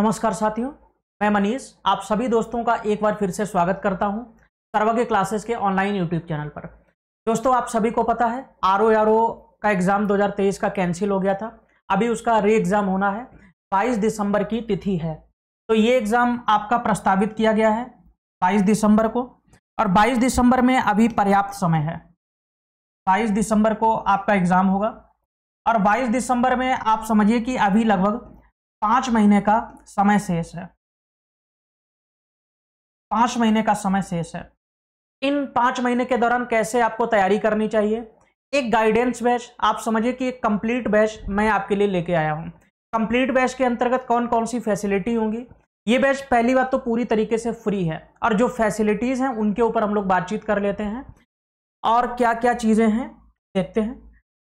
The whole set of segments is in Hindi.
नमस्कार साथियों मैं मनीष आप सभी दोस्तों का एक बार फिर से स्वागत करता हूं सर्वज्ञ क्लासेस के ऑनलाइन यूट्यूब चैनल पर दोस्तों आप सभी को पता है आर ओ आर ओ का एग्ज़ाम 2023 का कैंसिल हो गया था अभी उसका री एग्ज़ाम होना है 22 दिसंबर की तिथि है तो ये एग्ज़ाम आपका प्रस्तावित किया गया है बाईस दिसंबर को और बाईस दिसंबर में अभी पर्याप्त समय है बाईस दिसंबर को आपका एग्ज़ाम होगा और बाईस दिसंबर में आप समझिए कि अभी लगभग पांच महीने का समय शेष है पांच महीने का समय शेष है इन पांच महीने के दौरान कैसे आपको तैयारी करनी चाहिए एक गाइडेंस बैच आप समझिए कि एक कंप्लीट बैच मैं आपके लिए लेके आया हूँ कंप्लीट बैच के अंतर्गत कौन कौन सी फैसिलिटी होंगी ये बैच पहली बात तो पूरी तरीके से फ्री है और जो फैसिलिटीज़ हैं उनके ऊपर हम लोग बातचीत कर लेते हैं और क्या क्या चीज़ें हैं देखते हैं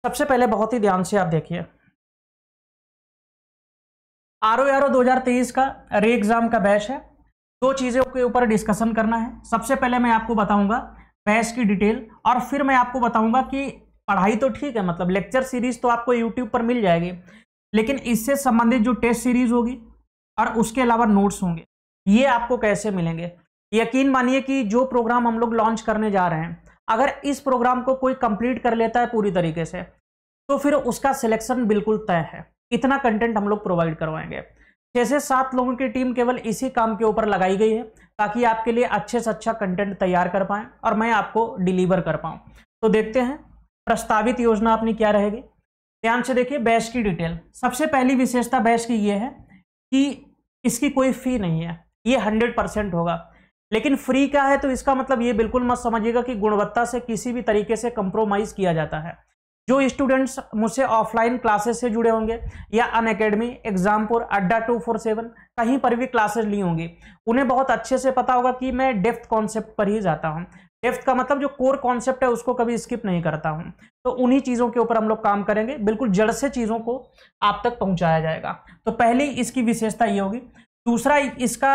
सबसे पहले बहुत ही ध्यान से आप देखिए आर ओ आर ओ दो का रे एग्जाम का बैच है दो चीज़ों के ऊपर डिस्कशन करना है सबसे पहले मैं आपको बताऊंगा बैच की डिटेल और फिर मैं आपको बताऊंगा कि पढ़ाई तो ठीक है मतलब लेक्चर सीरीज तो आपको यूट्यूब पर मिल जाएगी लेकिन इससे संबंधित जो टेस्ट सीरीज होगी और उसके अलावा नोट्स होंगे ये आपको कैसे मिलेंगे यकीन मानिए कि जो प्रोग्राम हम लोग लॉन्च करने जा रहे हैं अगर इस प्रोग्राम को कोई कंप्लीट कर लेता है पूरी तरीके से तो फिर उसका सिलेक्शन बिल्कुल तय है इतना कंटेंट हम लोग प्रोवाइड करवाएंगे छह से सात लोगों की टीम केवल इसी काम के ऊपर लगाई गई है ताकि आपके लिए अच्छे से अच्छा कंटेंट तैयार कर पाएं और मैं आपको डिलीवर कर पाऊं तो देखते हैं प्रस्तावित योजना अपनी क्या रहेगी ध्यान से देखिए बैच की डिटेल सबसे पहली विशेषता बैच की यह है कि इसकी कोई फी नहीं है ये हंड्रेड परसेंट होगा लेकिन फ्री का है तो इसका मतलब ये बिल्कुल मत समझिएगा कि गुणवत्ता से किसी भी तरीके से कंप्रोमाइज़ किया जाता है जो स्टूडेंट्स मुझसे ऑफलाइन क्लासेस से जुड़े होंगे या अन अकेडमी एग्जामपुर अड्डा टू फोर सेवन कहीं पर भी क्लासेस ली होंगी उन्हें बहुत अच्छे से पता होगा कि मैं डेफ्थ कॉन्सेप्ट पर ही जाता हूँ डेफ्थ का मतलब जो कोर कॉन्सेप्ट है उसको कभी स्किप नहीं करता हूँ तो उन्हीं चीज़ों के ऊपर हम लोग काम करेंगे बिल्कुल जड़ से चीज़ों को आप तक पहुँचाया जाएगा तो पहली इसकी विशेषता ये होगी दूसरा इसका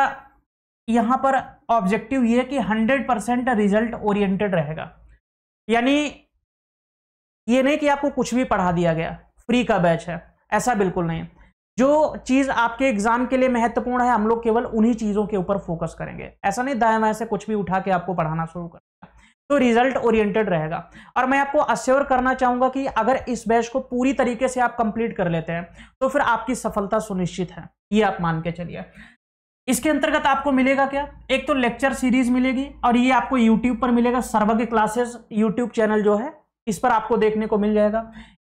यहाँ पर ऑब्जेक्टिव ये है कि हंड्रेड परसेंट रिजल्ट ओरिएंटेड रहेगा यानी ये नहीं कि आपको कुछ भी पढ़ा दिया गया फ्री का बैच है ऐसा बिल्कुल नहीं जो चीज़ आपके एग्जाम के लिए महत्वपूर्ण है हम लोग केवल उन्हीं चीज़ों के ऊपर फोकस करेंगे ऐसा नहीं दाएं बाएं से कुछ भी उठा के आपको पढ़ाना शुरू कर तो रिजल्ट ओरिएंटेड रहेगा और मैं आपको अश्योर करना चाहूँगा कि अगर इस बैच को पूरी तरीके से आप कंप्लीट कर लेते हैं तो फिर आपकी सफलता सुनिश्चित है ये आप मान के चलिए इसके अंतर्गत आपको मिलेगा क्या एक तो लेक्चर सीरीज मिलेगी और ये आपको यूट्यूब पर मिलेगा सर्वज्ञ क्लासेस यूट्यूब चैनल जो है इस पर आपको देखने को मिल जाएगा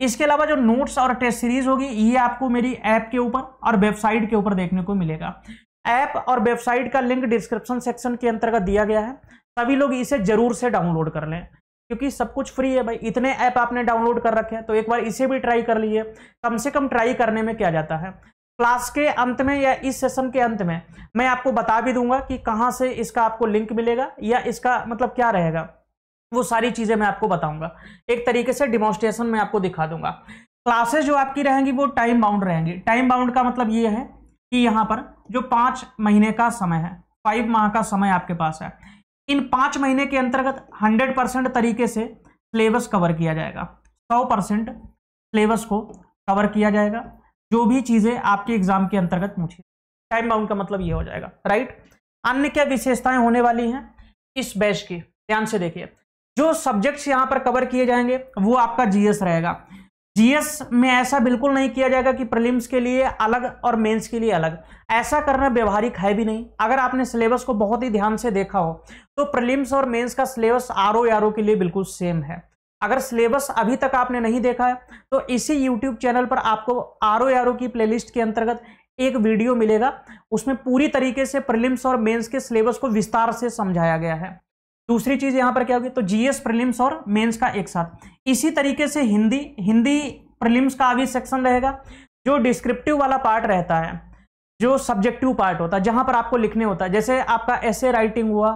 इसके अलावा जो नोट्स और टेस्ट सीरीज होगी ये आपको मेरी ऐप के ऊपर और वेबसाइट के ऊपर देखने को मिलेगा ऐप और वेबसाइट का लिंक डिस्क्रिप्शन सेक्शन के अंतर्गत दिया गया है सभी लोग इसे जरूर से डाउनलोड कर लें क्योंकि सब कुछ फ्री है भाई इतने ऐप आपने डाउनलोड कर रखे हैं तो एक बार इसे भी ट्राई कर लिए कम से कम ट्राई करने में क्या जाता है क्लास के अंत में या इस सेशन के अंत में मैं आपको बता भी दूंगा कि कहाँ से इसका आपको लिंक मिलेगा या इसका मतलब क्या रहेगा वो सारी चीज़ें मैं आपको बताऊंगा एक तरीके से डिमोस्ट्रेशन मैं आपको दिखा दूंगा क्लासेस जो आपकी रहेंगी वो टाइम बाउंड रहेंगी टाइम बाउंड का मतलब ये है कि यहाँ पर जो पाँच महीने का समय है फाइव माह का समय आपके पास है इन पाँच महीने के अंतर्गत हंड्रेड तरीके से सिलेबस कवर किया जाएगा सौ परसेंट सिलेबस को कवर किया जाएगा जो भी चीज़ें आपके एग्जाम के अंतर्गत पूछी टाइम बाउंड का मतलब ये हो जाएगा राइट अन्य क्या विशेषताएं होने वाली हैं इस बैच की ध्यान से देखिए जो सब्जेक्ट्स यहां पर कवर किए जाएंगे वो आपका जीएस रहेगा जीएस में ऐसा बिल्कुल नहीं किया जाएगा कि प्रलिम्स के लिए अलग और मेंस के लिए अलग ऐसा करना व्यवहारिक है भी नहीं अगर आपने सिलेबस को बहुत ही ध्यान से देखा हो तो प्रलिम्स और मेंस का syllabus R O R O के लिए बिल्कुल सेम है अगर सिलेबस अभी तक आपने नहीं देखा है तो इसी यूट्यूब चैनल पर आपको आर ओ आर ओ की लिस्ट के अंतर्गत एक वीडियो मिलेगा उसमें पूरी तरीके से प्रलिम्स और मेन्स के सिलेबस को विस्तार से समझाया गया है दूसरी चीज यहां पर क्या होगी तो जीएस प्रीलिम्स और मेंस का एक साथ इसी तरीके से हिंदी हिंदी प्रीलिम्स का भी सेक्शन रहेगा जो डिस्क्रिप्टिव वाला पार्ट रहता है जो सब्जेक्टिव पार्ट होता है जहां पर आपको लिखने होता है जैसे आपका ऐसे राइटिंग हुआ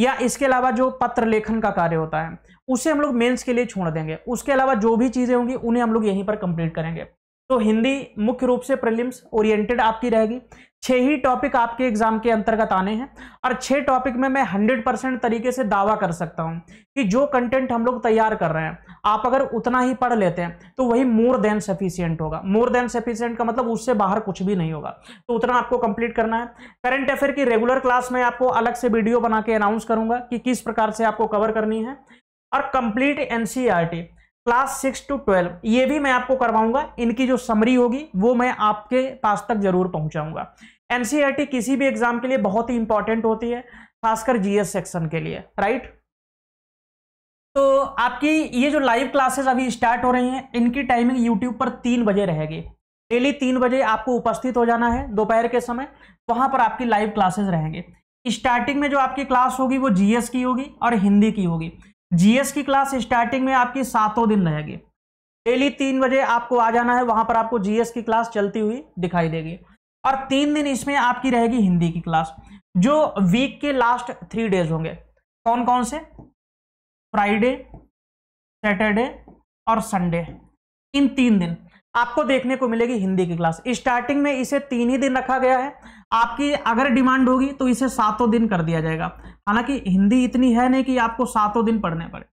या इसके अलावा जो पत्र लेखन का कार्य होता है उसे हम लोग मेन्स के लिए छोड़ देंगे उसके अलावा जो भी चीज़ें होंगी उन्हें हम लोग यहीं पर कंप्लीट करेंगे तो हिंदी मुख्य रूप से प्रिलिम्स ओरिएंटेड आपकी रहेगी छह ही टॉपिक आपके एग्जाम के अंतर्गत आने हैं और छह टॉपिक में मैं हंड्रेड परसेंट तरीके से दावा कर सकता हूं कि जो कंटेंट हम लोग तैयार कर रहे हैं आप अगर उतना ही पढ़ लेते हैं तो वही मोर देन सफिशियंट होगा मोर देन सफिशियंट का मतलब उससे बाहर कुछ भी नहीं होगा तो उतना आपको कंप्लीट करना है करंट अफेयर की रेगुलर क्लास में आपको अलग से वीडियो बना के अनाउंस करूंगा कि किस प्रकार से आपको कवर करनी है और complete NCERT class six to twelve ये भी मैं आपको करवाऊंगा इनकी जो समरी होगी वो मैं आपके पास तक जरूर पहुंचाऊंगा एनसीईआरटी e किसी भी एग्जाम के लिए बहुत ही इंपॉर्टेंट होती है खासकर जीएस सेक्शन के लिए राइट तो आपकी ये जो लाइव क्लासेस अभी स्टार्ट हो रही हैं इनकी टाइमिंग यूट्यूब पर तीन बजे रहेगी डेली तीन बजे आपको उपस्थित हो जाना है दोपहर के समय वहां पर आपकी लाइव क्लासेस रहेंगे स्टार्टिंग में जो आपकी क्लास होगी वो जीएस की होगी और हिंदी की होगी जीएस की क्लास स्टार्टिंग में आपकी सातों दिन रहेगी डेली तीन बजे आपको आ जाना है वहां पर आपको जीएस की क्लास चलती हुई दिखाई देगी और तीन दिन इसमें आपकी रहेगी हिंदी की क्लास जो वीक के लास्ट थ्री डेज होंगे कौन कौन से फ्राइडे सैटरडे और संडे इन तीन दिन आपको देखने को मिलेगी हिंदी की क्लास स्टार्टिंग में इसे तीन ही दिन रखा गया है आपकी अगर डिमांड होगी तो इसे सातों दिन कर दिया जाएगा हालांकि हिंदी इतनी है नहीं कि आपको सातों दिन पढ़ने पड़े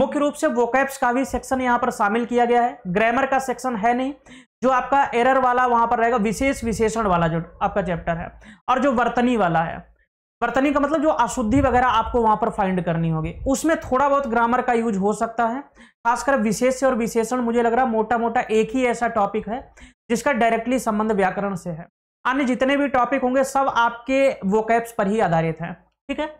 मुख्य रूप से वोकैप्स का भी सेक्शन यहाँ पर शामिल किया गया है ग्रामर का सेक्शन है नहीं जो आपका एरर वाला वहां पर रहेगा विशेष विशेषण वाला जो आपका चैप्टर है और जो वर्तनी वाला है वर्तनी का मतलब जो अशुद्धि वगैरह आपको वहां पर फाइंड करनी होगी उसमें थोड़ा बहुत ग्रामर का यूज हो सकता है खासकर विशेष और विशेषण मुझे लग रहा मोटा मोटा एक ही ऐसा टॉपिक है जिसका डायरेक्टली संबंध व्याकरण से है अन्य जितने भी टॉपिक होंगे सब आपके वोकैप्स पर ही आधारित हैं ठीक है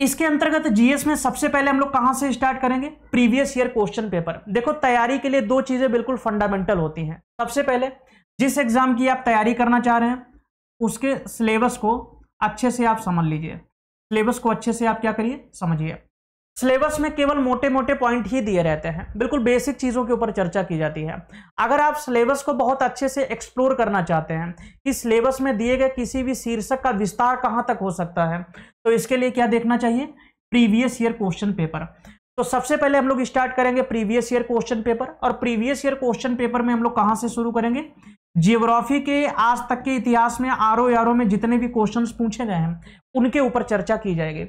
इसके अंतर्गत जीएस में सबसे पहले हम लोग कहां से स्टार्ट करेंगे प्रीवियस ईयर क्वेश्चन पेपर देखो तैयारी के लिए दो चीजें बिल्कुल फंडामेंटल होती हैं सबसे पहले जिस एग्जाम की आप तैयारी करना चाह रहे हैं उसके सिलेबस को अच्छे से आप समझ लीजिए सिलेबस को अच्छे से आप क्या करिए समझिए सिलेबस में केवल मोटे मोटे पॉइंट ही दिए रहते हैं बिल्कुल बेसिक चीज़ों के ऊपर चर्चा की जाती है अगर आप सिलेबस को बहुत अच्छे से एक्सप्लोर करना चाहते हैं कि सिलेबस में दिए गए किसी भी शीर्षक का विस्तार कहाँ तक हो सकता है तो इसके लिए क्या देखना चाहिए प्रीवियस ईयर क्वेश्चन पेपर तो सबसे पहले हम लोग स्टार्ट करेंगे प्रीवियस ईयर क्वेश्चन पेपर और प्रीवियस ईयर क्वेश्चन पेपर में हम लोग कहाँ से शुरू करेंगे जियोग्राफी के आज तक के इतिहास में आर ओ में जितने भी क्वेश्चन पूछे गए हैं उनके ऊपर चर्चा की जाएगी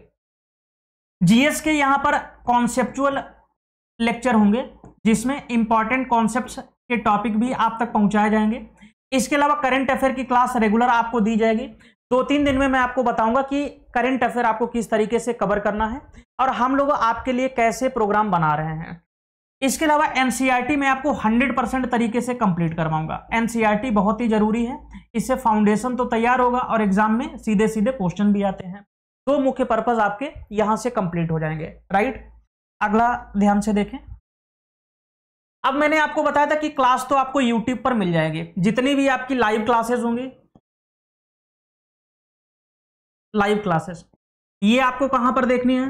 जीएस के यहाँ पर कॉन्सेप्चुअल लेक्चर होंगे जिसमें इंपॉर्टेंट कॉन्सेप्ट के टॉपिक भी आप तक पहुँचाए जाएंगे इसके अलावा करंट अफेयर की क्लास रेगुलर आपको दी जाएगी दो तीन दिन में मैं आपको बताऊंगा कि करंट अफेयर आपको किस तरीके से कवर करना है और हम लोग आपके लिए कैसे प्रोग्राम बना रहे हैं इसके अलावा एन e मैं आपको 100 परसेंट तरीके से कंप्लीट करवाऊंगा एन e बहुत ही ज़रूरी है इससे फाउंडेशन तो तैयार होगा और एग्जाम में सीधे सीधे क्वेश्चन भी आते हैं दो तो मुख्य पर्पज आपके यहां से कंप्लीट हो जाएंगे राइट अगला ध्यान से देखें अब मैंने आपको बताया था कि क्लास तो आपको यूट्यूब पर मिल जाएगी जितनी भी आपकी लाइव क्लासेस होंगी लाइव क्लासेस ये आपको कहां पर देखनी है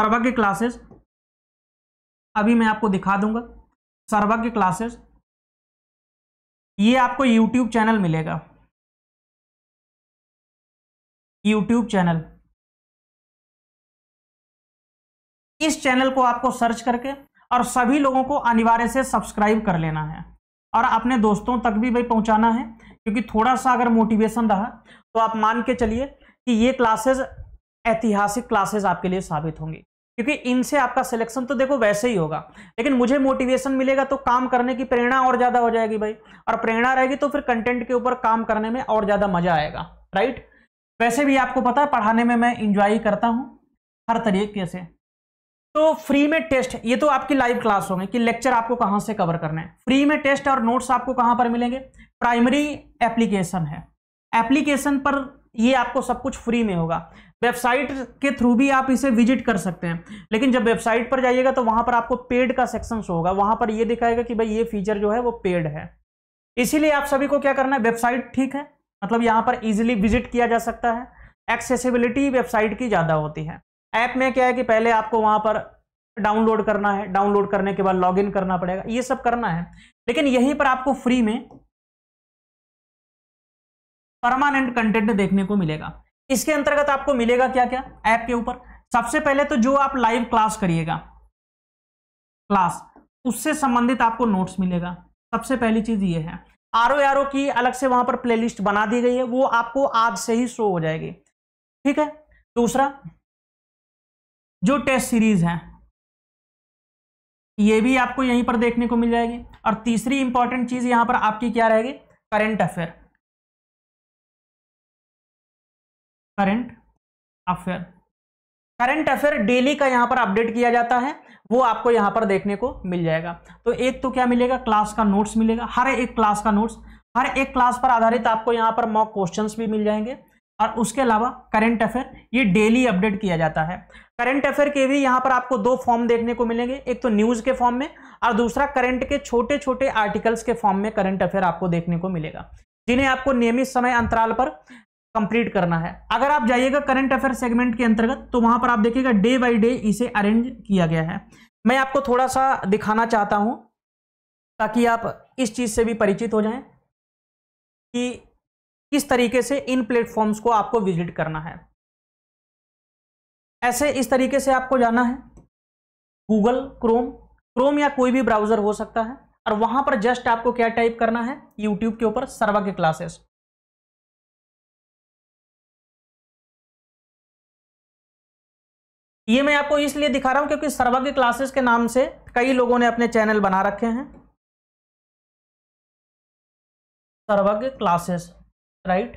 सर्वज्ञ क्लासेस अभी मैं आपको दिखा दूंगा सर्वज्ञ क्लासेस ये आपको यूट्यूब चैनल मिलेगा यूट्यूब चैनल इस चैनल को आपको सर्च करके और सभी लोगों को अनिवार्य से सब्सक्राइब कर लेना है और अपने दोस्तों तक भी भाई पहुंचाना है क्योंकि थोड़ा सा अगर मोटिवेशन रहा तो आप मान के चलिए कि ये क्लासेस ऐतिहासिक क्लासेस आपके लिए साबित होंगी क्योंकि इनसे आपका सिलेक्शन तो देखो वैसे ही होगा लेकिन मुझे मोटिवेशन मिलेगा तो काम करने की प्रेरणा और ज़्यादा हो जाएगी भाई और प्रेरणा रहेगी तो फिर कंटेंट के ऊपर काम करने में और ज़्यादा मज़ा आएगा राइट वैसे भी आपको पता है पढ़ाने में मैं इंजॉय करता हूँ हर तरीके से तो फ्री में टेस्ट ये तो आपकी लाइव क्लास होंगे कि लेक्चर आपको कहाँ से कवर करना है फ्री में टेस्ट और नोट्स आपको कहाँ पर मिलेंगे प्राइमरी एप्लीकेशन है एप्लीकेशन पर ये आपको सब कुछ फ्री में होगा वेबसाइट के थ्रू भी आप इसे विजिट कर सकते हैं लेकिन जब वेबसाइट पर जाइएगा तो वहाँ पर आपको पेड का सेक्शन होगा वहाँ पर ये दिखाएगा कि भाई ये फीचर जो है वो पेड है इसीलिए आप सभी को क्या करना है वेबसाइट ठीक है मतलब यहाँ पर इजिली विजिट किया जा सकता है एक्सेसिबिलिटी वेबसाइट की ज़्यादा होती है ऐप में क्या है कि पहले आपको वहां पर डाउनलोड करना है डाउनलोड करने के बाद लॉगिन करना पड़ेगा ये सब करना है लेकिन यहीं पर आपको फ्री में परमानेंट कंटेंट देखने को मिलेगा इसके अंतर्गत आपको मिलेगा क्या क्या ऐप के ऊपर सबसे पहले तो जो आप लाइव क्लास करिएगा क्लास उससे संबंधित आपको नोट्स मिलेगा सबसे पहली चीज ये है आर ओ आर ओ की अलग से वहां पर प्लेलिस्ट बना दी गई है वो आपको आज से ही शो हो जाएगी ठीक है दूसरा जो टेस्ट सीरीज हैं ये भी आपको यहीं पर देखने को मिल जाएगी और तीसरी इंपॉर्टेंट चीज यहां पर आपकी क्या रहेगी current affair current affair current affair daily का यहां पर अपडेट किया जाता है वो आपको यहां पर देखने को मिल जाएगा तो एक तो क्या मिलेगा क्लास का नोट्स मिलेगा हर एक क्लास का नोट्स हर एक क्लास पर आधारित आपको यहां पर मॉक क्वेश्चंस भी मिल जाएंगे और उसके अलावा करंट अफेयर ये डेली अपडेट किया जाता है करंट अफेयर के भी यहाँ पर आपको दो फॉर्म देखने को मिलेंगे एक तो न्यूज़ के फॉर्म में और दूसरा करंट के छोटे छोटे आर्टिकल्स के फॉर्म में करंट अफेयर आपको देखने को मिलेगा जिन्हें आपको नियमित समय अंतराल पर कंप्लीट करना है अगर आप जाइएगा करंट अफेयर सेगमेंट के अंतर्गत तो वहां पर आप देखिएगा डे बाई डे इसे अरेंज किया गया है मैं आपको थोड़ा सा दिखाना चाहता हूँ ताकि आप इस चीज से भी परिचित हो जाए कि इस तरीके से इन प्लेटफॉर्म्स को आपको विजिट करना है ऐसे इस तरीके से आपको जाना है गूगल क्रोम क्रोम या कोई भी ब्राउजर हो सकता है और वहां पर जस्ट आपको क्या टाइप करना है यूट्यूब के ऊपर सर्वा के क्लासेस ये मैं आपको इसलिए दिखा रहा हूं क्योंकि सर्वज्ञ क्लासेस के नाम से कई लोगों ने अपने चैनल बना रखे हैं सर्वज्ञ क्लासेस राइट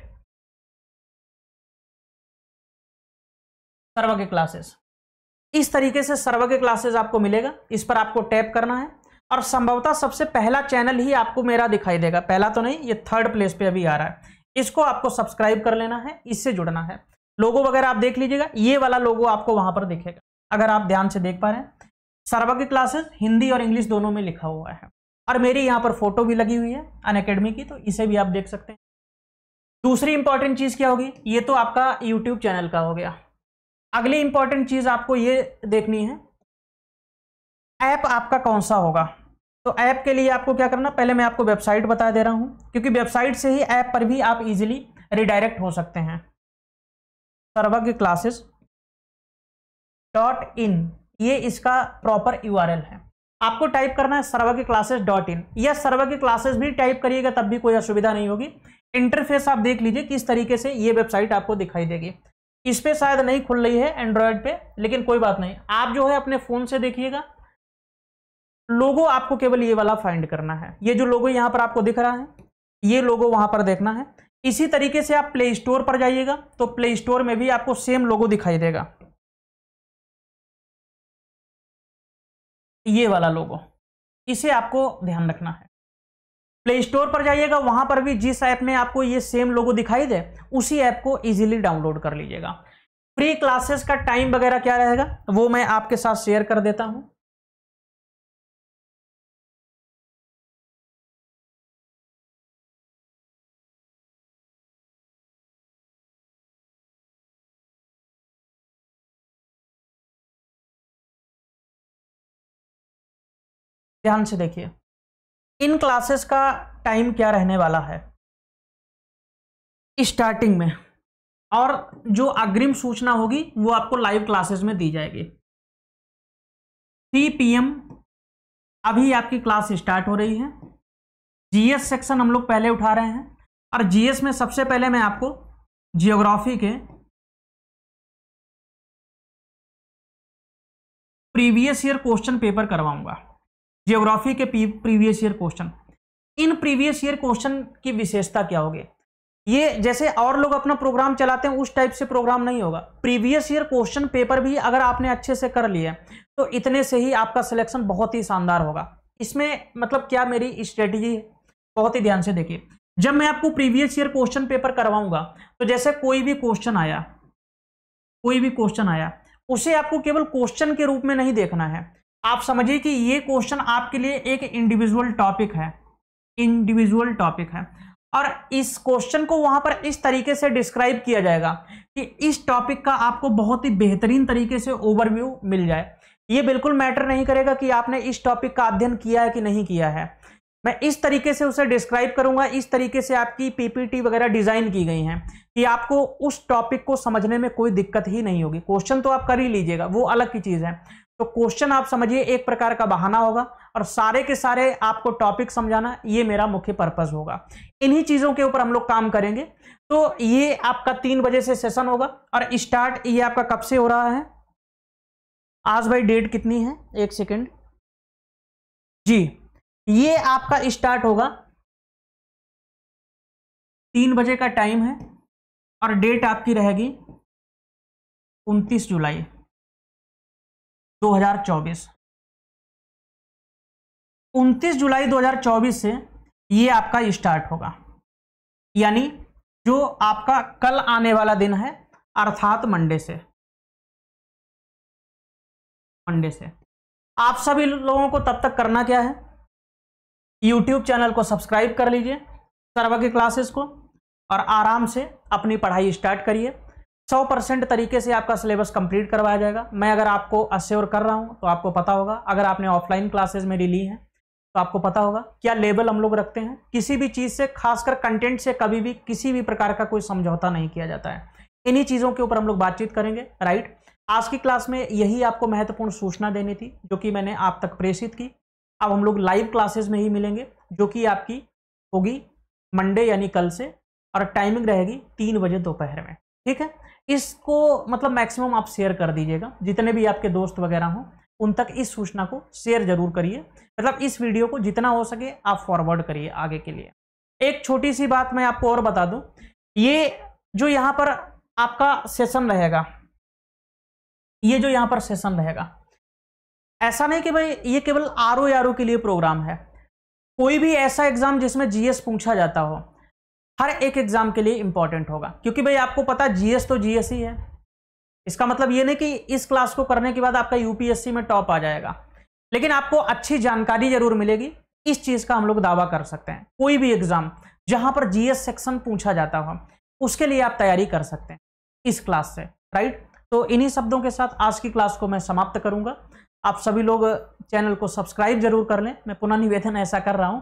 सर्वज्ञ क्लासेस इस तरीके से सर्वज्ञ क्लासेस आपको मिलेगा इस पर आपको टैप करना है और संभवतः सबसे पहला चैनल ही आपको मेरा दिखाई देगा पहला तो नहीं ये थर्ड प्लेस पे अभी आ रहा है इसको आपको सब्सक्राइब कर लेना है इससे जुड़ना है लोगो वगैरह आप देख लीजिएगा ये वाला लोगो आपको वहां पर दिखेगा अगर आप ध्यान से देख पा रहे हैं सर्वज्ञ क्लासेस हिंदी और इंग्लिश दोनों में लिखा हुआ है और मेरी यहाँ पर फोटो भी लगी हुई है अन की तो इसे भी आप देख सकते हैं दूसरी इंपॉर्टेंट चीज क्या होगी ये तो आपका यूट्यूब चैनल का हो गया अगली इंपॉर्टेंट चीज आपको ये देखनी है ऐप आपका कौन सा होगा तो ऐप के लिए आपको क्या करना पहले मैं आपको वेबसाइट बता दे रहा हूं क्योंकि वेबसाइट से ही ऐप पर भी आप इजीली रिडायरेक्ट हो सकते हैं सर्वज्ञ क्लासेस डॉट इन ये इसका प्रॉपर यू है आपको टाइप करना है सर्वज्ञ क्लासेस डॉट इन या सर्वज्ञ क्लासेस भी टाइप करिएगा तब भी कोई असुविधा नहीं होगी इंटरफेस आप देख लीजिए किस तरीके से ये वेबसाइट आपको दिखाई देगी इस पर शायद नहीं खुल रही है एंड्रॉयड पे लेकिन कोई बात नहीं आप जो है अपने फ़ोन से देखिएगा लोगो आपको केवल ये वाला फाइंड करना है ये जो लोगो यहाँ पर आपको दिख रहा है ये लोगो वहां पर देखना है इसी तरीके से आप प्ले स्टोर पर जाइएगा तो प्ले स्टोर में भी आपको सेम लोगो दिखाई देगा ये वाला लोगो इसे आपको ध्यान रखना है प्ले स्टोर पर जाइएगा वहां पर भी जिस ऐप में आपको ये सेम लोगो दिखाई दे उसी ऐप को इजीली डाउनलोड कर लीजिएगा फ्री क्लासेस का टाइम वगैरह क्या रहेगा वो मैं आपके साथ शेयर कर देता हूं ध्यान से देखिए इन क्लासेस का टाइम क्या रहने वाला है स्टार्टिंग में और जो अग्रिम सूचना होगी वो आपको लाइव क्लासेस में दी जाएगी थ्री पीएम अभी आपकी क्लास स्टार्ट हो रही है जीएस सेक्शन हम लोग पहले उठा रहे हैं और जीएस में सबसे पहले मैं आपको जियोग्राफी के प्रीवियस ईयर क्वेश्चन पेपर करवाऊंगा जियोग्राफी के प्रीवियस ईयर क्वेश्चन इन प्रीवियस ईयर क्वेश्चन की विशेषता क्या होगी ये जैसे और लोग अपना प्रोग्राम चलाते हैं उस टाइप से प्रोग्राम नहीं होगा प्रीवियस ईयर क्वेश्चन पेपर भी अगर आपने अच्छे से कर लिया तो इतने से ही आपका सिलेक्शन बहुत ही शानदार होगा इसमें मतलब क्या मेरी स्ट्रेटेजी बहुत ही ध्यान से देखिए जब मैं आपको प्रीवियस ईयर क्वेश्चन पेपर करवाऊंगा तो जैसे कोई भी क्वेश्चन आया कोई भी क्वेश्चन आया उसे आपको केवल क्वेश्चन के रूप में नहीं देखना है आप समझिए कि ये क्वेश्चन आपके लिए एक इंडिविजुअल टॉपिक है इंडिविजुअल टॉपिक है और इस क्वेश्चन को वहां पर इस तरीके से डिस्क्राइब किया जाएगा कि इस टॉपिक का आपको बहुत ही बेहतरीन तरीके से ओवरव्यू मिल जाए ये बिल्कुल मैटर नहीं करेगा कि आपने इस टॉपिक का अध्ययन किया है कि नहीं किया है मैं इस तरीके से उसे डिस्क्राइब करूंगा इस तरीके से आपकी पीपीटी वगैरह डिजाइन की गई हैं कि आपको उस टॉपिक को समझने में कोई दिक्कत ही नहीं होगी क्वेश्चन तो आप कर ही लीजिएगा वो अलग की चीज़ है तो क्वेश्चन आप समझिए एक प्रकार का बहाना होगा और सारे के सारे आपको टॉपिक समझाना ये मेरा मुख्य पर्पज होगा इन्हीं चीज़ों के ऊपर हम लोग काम करेंगे तो ये आपका तीन बजे से सेशन होगा और स्टार्ट ये आपका कब से हो रहा है आज भाई डेट कितनी है एक सेकेंड जी ये आपका स्टार्ट होगा तीन बजे का टाइम है और डेट आपकी रहेगी उनतीस जुलाई चौबीस 29 जुलाई 2024 से ये आपका स्टार्ट होगा यानी जो आपका कल आने वाला दिन है अर्थात मंडे से मंडे से आप सभी लोगों को तब तक करना क्या है यूट्यूब चैनल को सब्सक्राइब कर लीजिए सर्वा की क्लासेस को और आराम से अपनी पढ़ाई स्टार्ट करिए सौ परसेंट तरीके से आपका सिलेबस कंप्लीट करवाया जाएगा मैं अगर आपको अश्योर कर रहा हूँ तो आपको पता होगा अगर आपने ऑफलाइन क्लासेज मेरी ली हैं तो आपको पता होगा क्या लेवल हम लोग रखते हैं किसी भी चीज़ से खासकर कंटेंट से कभी भी किसी भी प्रकार का कोई समझौता नहीं किया जाता है इन्हीं चीज़ों के ऊपर हम लोग बातचीत करेंगे राइट आज की क्लास में यही आपको महत्वपूर्ण सूचना देनी थी जो कि मैंने आप तक प्रेषित की अब हम लोग लाइव क्लासेज में ही मिलेंगे जो कि आपकी होगी मंडे यानी कल से और टाइमिंग रहेगी तीन बजे दोपहर में ठीक है इसको मतलब मैक्सिमम आप शेयर कर दीजिएगा जितने भी आपके दोस्त वगैरह हों उन तक इस सूचना को शेयर जरूर करिए मतलब इस वीडियो को जितना हो सके आप फॉरवर्ड करिए आगे के लिए एक छोटी सी बात मैं आपको और बता दूं ये जो यहाँ पर आपका सेशन रहेगा ये जो यहाँ पर सेशन रहेगा ऐसा नहीं कि भाई ये केवल आर ओ के लिए प्रोग्राम है कोई भी ऐसा एग्जाम जिसमें जीएस पूछा जाता हो हर एक एग्जाम के लिए इंपॉर्टेंट होगा क्योंकि भाई आपको पता जीएस तो जीएस ही है इसका मतलब ये नहीं कि इस क्लास को करने के बाद आपका यूपीएससी में टॉप आ जाएगा लेकिन आपको अच्छी जानकारी जरूर मिलेगी इस चीज का हम लोग दावा कर सकते हैं कोई भी एग्जाम जहां पर जीएस सेक्शन पूछा जाता हो उसके लिए आप तैयारी कर सकते हैं इस क्लास से राइट तो इन्हीं शब्दों के साथ आज की क्लास को मैं समाप्त करूंगा आप सभी लोग चैनल को सब्सक्राइब जरूर कर लें मैं पुनः निवेदन ऐसा कर रहा हूं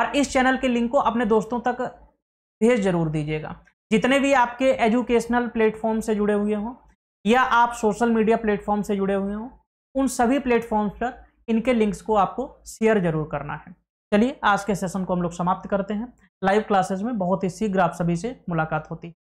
और इस चैनल के लिंक को अपने दोस्तों तक भेज जरूर दीजिएगा जितने भी आपके एजुकेशनल प्लेटफॉर्म से जुड़े हुए हों या आप सोशल मीडिया प्लेटफॉर्म से जुड़े हुए हों उन सभी प्लेटफॉर्म्स पर इनके लिंक्स को आपको शेयर जरूर करना है चलिए आज के सेशन को हम लोग समाप्त करते हैं लाइव क्लासेस में बहुत ही शीघ्र आप सभी से मुलाकात होती